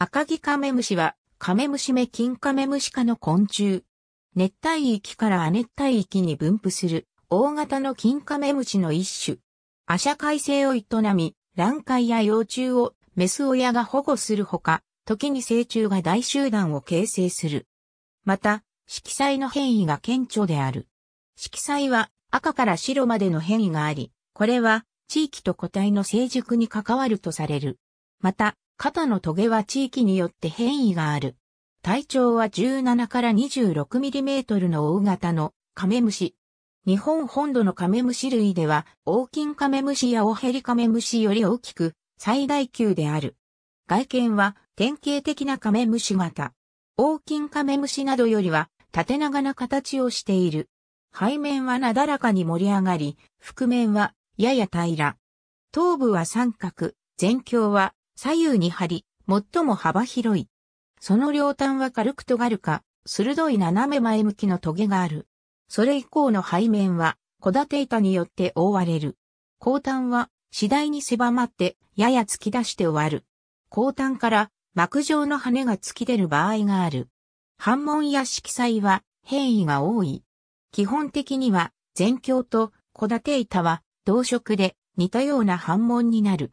赤木カメムシは、カメムシ目金カメムシ科の昆虫。熱帯域から亜熱帯域に分布する、大型の金カメムシの一種。アシャ海星を営み、卵海や幼虫をメス親が保護するほか、時に成虫が大集団を形成する。また、色彩の変異が顕著である。色彩は赤から白までの変異があり、これは地域と個体の成熟に関わるとされる。また、肩のトゲは地域によって変異がある。体長は17から26ミリメートルの大型のカメムシ。日本本土のカメムシ類では、オオキンカメムシやオヘリカメムシより大きく、最大級である。外見は典型的なカメムシ型。オオキンカメムシなどよりは縦長な形をしている。背面はなだらかに盛り上がり、覆面はやや平ら。頭部は三角、前胸は左右に張り、最も幅広い。その両端は軽く尖るか、鋭い斜め前向きの棘がある。それ以降の背面は、小立て板によって覆われる。後端は、次第に狭まって、やや突き出して終わる。後端から、膜状の羽が突き出る場合がある。反紋や色彩は、変異が多い。基本的には、全鏡と小立て板は、同色で、似たような反紋になる。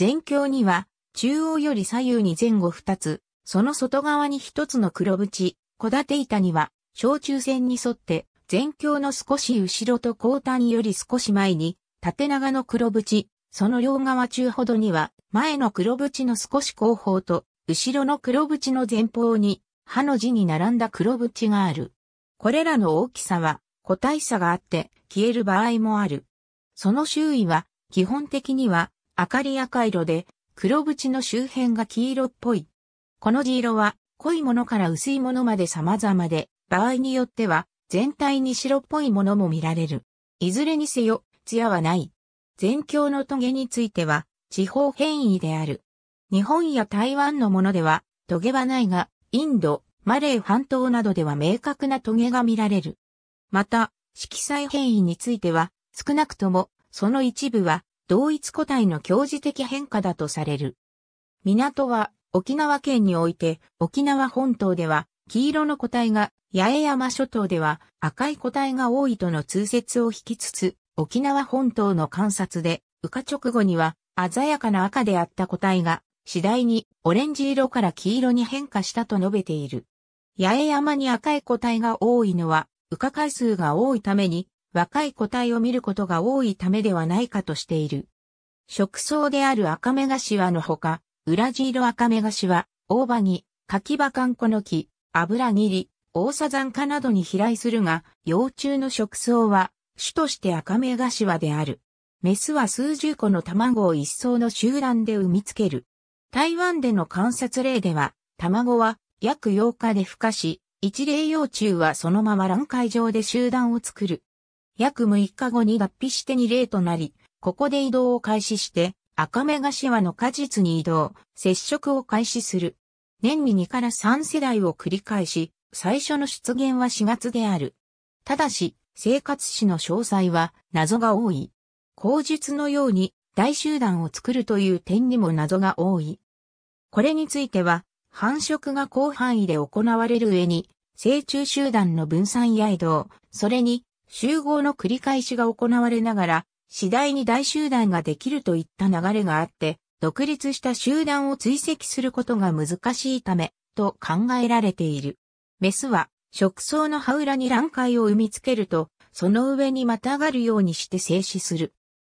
前鏡には、中央より左右に前後二つ、その外側に一つの黒縁、小立板には、小中線に沿って、前鏡の少し後ろと後端より少し前に、縦長の黒縁、その両側中ほどには、前の黒縁の少し後方と、後ろの黒縁の前方に、歯の字に並んだ黒縁がある。これらの大きさは、個体差があって、消える場合もある。その周囲は、基本的には、明かり赤色で、黒縁の周辺が黄色っぽい。この地色は、濃いものから薄いものまで様々で、場合によっては、全体に白っぽいものも見られる。いずれにせよ、艶はない。全鏡のトゲについては、地方変異である。日本や台湾のものでは、トゲはないが、インド、マレー半島などでは明確なトゲが見られる。また、色彩変異については、少なくとも、その一部は、同一個体の強磁的変化だとされる。港は沖縄県において沖縄本島では黄色の個体が八重山諸島では赤い個体が多いとの通説を引きつつ沖縄本島の観察で羽化直後には鮮やかな赤であった個体が次第にオレンジ色から黄色に変化したと述べている。八重山に赤い個体が多いのは羽化回数が多いために若い個体を見ることが多いためではないかとしている。食草である赤目ワのほか、裏地色赤目頭、大葉に、柿葉かんこの木、油切り、大サザン科などに飛来するが、幼虫の食草は、種として赤目ワである。メスは数十個の卵を一層の集団で産みつける。台湾での観察例では、卵は約8日で孵化し、一例幼虫はそのまま卵海上で集団を作る。約6日後に脱皮して2例となり、ここで移動を開始して、赤目頭の果実に移動、接触を開始する。年に2から3世代を繰り返し、最初の出現は4月である。ただし、生活史の詳細は謎が多い。口述のように大集団を作るという点にも謎が多い。これについては、繁殖が広範囲で行われる上に、成虫集団の分散や移動、それに集合の繰り返しが行われながら、次第に大集団ができるといった流れがあって、独立した集団を追跡することが難しいため、と考えられている。メスは、食草の葉裏に卵塊を産みつけると、その上にまたがるようにして静止する。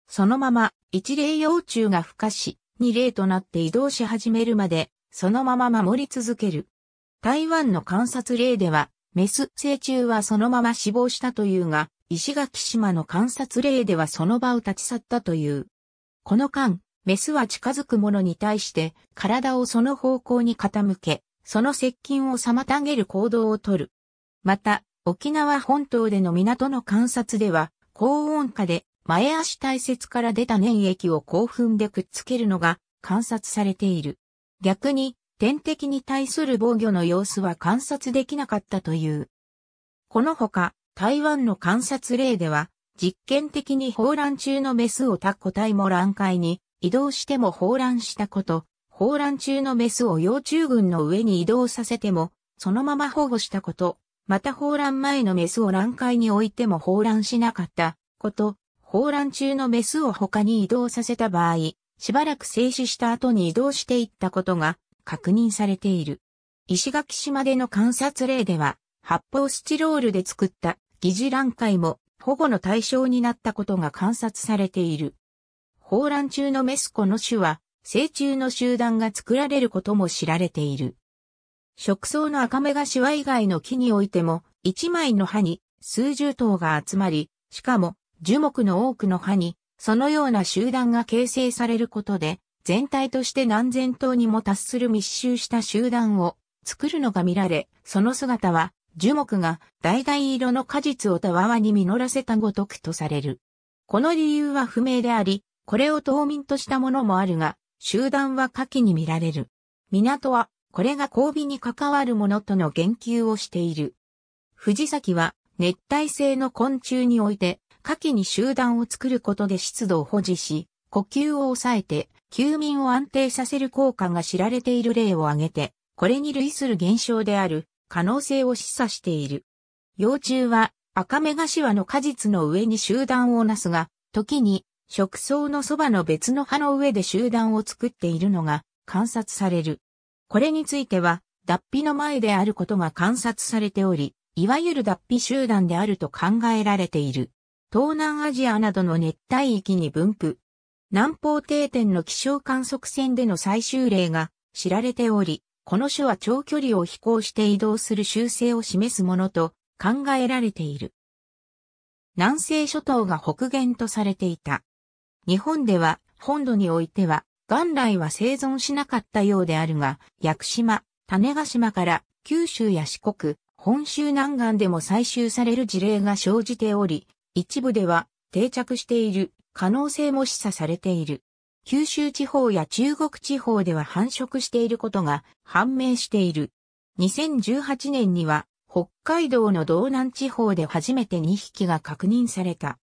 そのまま、一例幼虫が孵化し、二例となって移動し始めるまで、そのまま守り続ける。台湾の観察例では、メス成虫はそのまま死亡したというが、石垣島の観察例ではその場を立ち去ったという。この間、メスは近づく者に対して体をその方向に傾け、その接近を妨げる行動をとる。また、沖縄本島での港の観察では、高温下で前足大切から出た粘液を興奮でくっつけるのが観察されている。逆に、天敵に対する防御の様子は観察できなかったという。このほか、台湾の観察例では、実験的に放卵中のメスを他個体も卵塊に移動しても放卵したこと、放卵中のメスを幼虫群の上に移動させても、そのまま保護したこと、また放卵前のメスを卵塊に置いても放卵しなかったこと、放卵中のメスを他に移動させた場合、しばらく静止した後に移動していったことが確認されている。石垣島での観察例では、発泡スチロールで作った疑似卵塊も保護の対象になったことが観察されている。放卵中のメスコの種は、成虫の集団が作られることも知られている。食草の赤目がシワ以外の木においても、一枚の葉に数十頭が集まり、しかも樹木の多くの葉に、そのような集団が形成されることで、全体として何千頭にも達する密集した集団を作るのが見られ、その姿は樹木が橙色の果実をたわわに実らせたごとくとされる。この理由は不明であり、これを冬眠としたものもあるが、集団は下記に見られる。港は、これが交尾に関わるものとの言及をしている。藤崎は、熱帯性の昆虫において、下記に集団を作ることで湿度を保持し、呼吸を抑えて、休眠を安定させる効果が知られている例を挙げて、これに類する現象である、可能性を示唆している。幼虫は赤目頭の果実の上に集団をなすが、時に食草のそばの別の葉の上で集団を作っているのが観察される。これについては、脱皮の前であることが観察されており、いわゆる脱皮集団であると考えられている。東南アジアなどの熱帯域に分布。南方定点の気象観測船での最終例が知られており、この種は長距離を飛行して移動する習性を示すものと考えられている。南西諸島が北限とされていた。日本では、本土においては、元来は生存しなかったようであるが、屋久島、種ヶ島から九州や四国、本州南岸でも採集される事例が生じており、一部では定着している可能性も示唆されている。九州地方や中国地方では繁殖していることが判明している。2018年には北海道の道南地方で初めて2匹が確認された。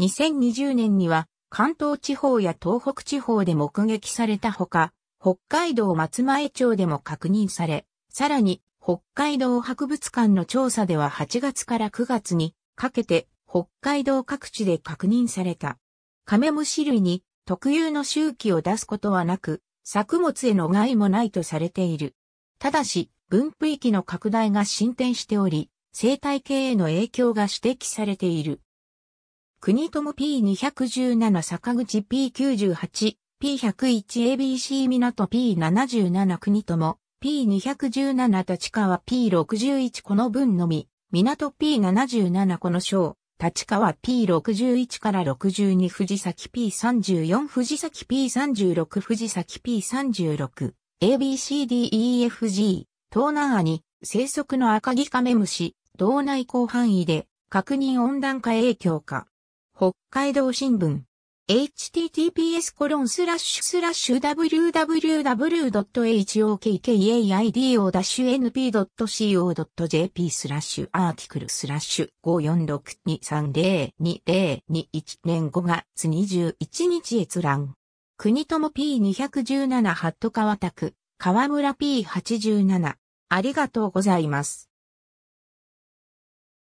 2020年には関東地方や東北地方で目撃されたほか、北海道松前町でも確認され、さらに北海道博物館の調査では8月から9月にかけて北海道各地で確認された。カメムシ類に特有の周期を出すことはなく、作物への害もないとされている。ただし、分布域の拡大が進展しており、生態系への影響が指摘されている。国とも P217 坂口 P98、P101ABC 港 P77 国とも P217 立川 P61 この分のみ、港 P77 この章、立川 P61 から62藤崎 P34 藤崎 P36 藤崎 P36 ABCDEFG 東南アに生息の赤ギカメムシ道内広範囲で確認温暖化影響か北海道新聞 https www.hokkaido-np.co.jp スラッシュアーティクルスラッシュ5 4 6 2 3 0 2 0 2 1年5月21日閲覧。国友 P217 ハット川拓、区、河村 P87。ありがとうございます。